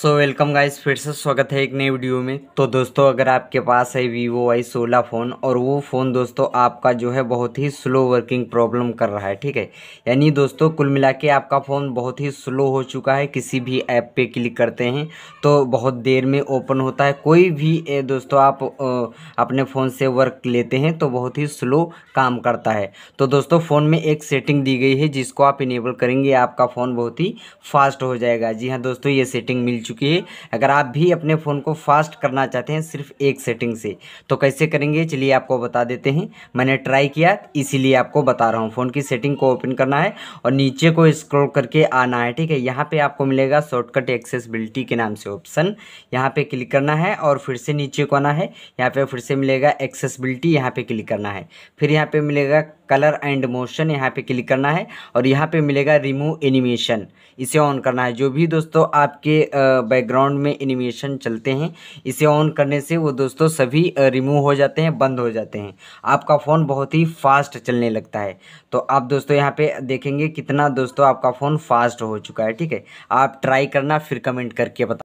so welcome guys फिर से स्वागत है एक नई वीडियो में तो दोस्तों अगर आपके पास है वीवो वाई सोलह फ़ोन और वो फ़ोन दोस्तों आपका जो है बहुत ही स्लो वर्किंग प्रॉब्लम कर रहा है ठीक है यानी दोस्तों कुल मिला के आपका फ़ोन बहुत ही स्लो हो चुका है किसी भी ऐप पे क्लिक करते हैं तो बहुत देर में ओपन होता है कोई भी दोस्तों आप अपने फ़ोन से वर्क लेते हैं तो बहुत ही स्लो काम करता है तो दोस्तों फ़ोन में एक सेटिंग दी गई है जिसको आप इनेबल करेंगे आपका फ़ोन बहुत ही फास्ट हो जाएगा जी हाँ दोस्तों ये सेटिंग मिल चुकी है अगर आप भी अपने फ़ोन को फास्ट करना चाहते हैं सिर्फ एक सेटिंग से तो कैसे करेंगे चलिए आपको बता देते हैं मैंने ट्राई किया इसीलिए आपको बता रहा हूँ फ़ोन की सेटिंग को ओपन करना है और नीचे को स्क्रोल करके आना है ठीक है यहाँ पर आपको मिलेगा शॉर्टकट एक्सेसबिलिटी के नाम से ऑप्शन यहाँ पर क्लिक करना है और फिर से नीचे को आना है यहाँ पर फिर से मिलेगा एक्सेसबिलिटी यहाँ पर क्लिक करना है फिर यहाँ पर मिलेगा कलर एंड मोशन यहाँ पे क्लिक करना है और यहाँ पे मिलेगा रिमूव एनिमेशन इसे ऑन करना है जो भी दोस्तों आपके बैकग्राउंड में एनिमेशन चलते हैं इसे ऑन करने से वो दोस्तों सभी रिमूव हो जाते हैं बंद हो जाते हैं आपका फ़ोन बहुत ही फास्ट चलने लगता है तो आप दोस्तों यहाँ पे देखेंगे कितना दोस्तों आपका फ़ोन फास्ट हो चुका है ठीक है आप ट्राई करना फिर कमेंट करके बता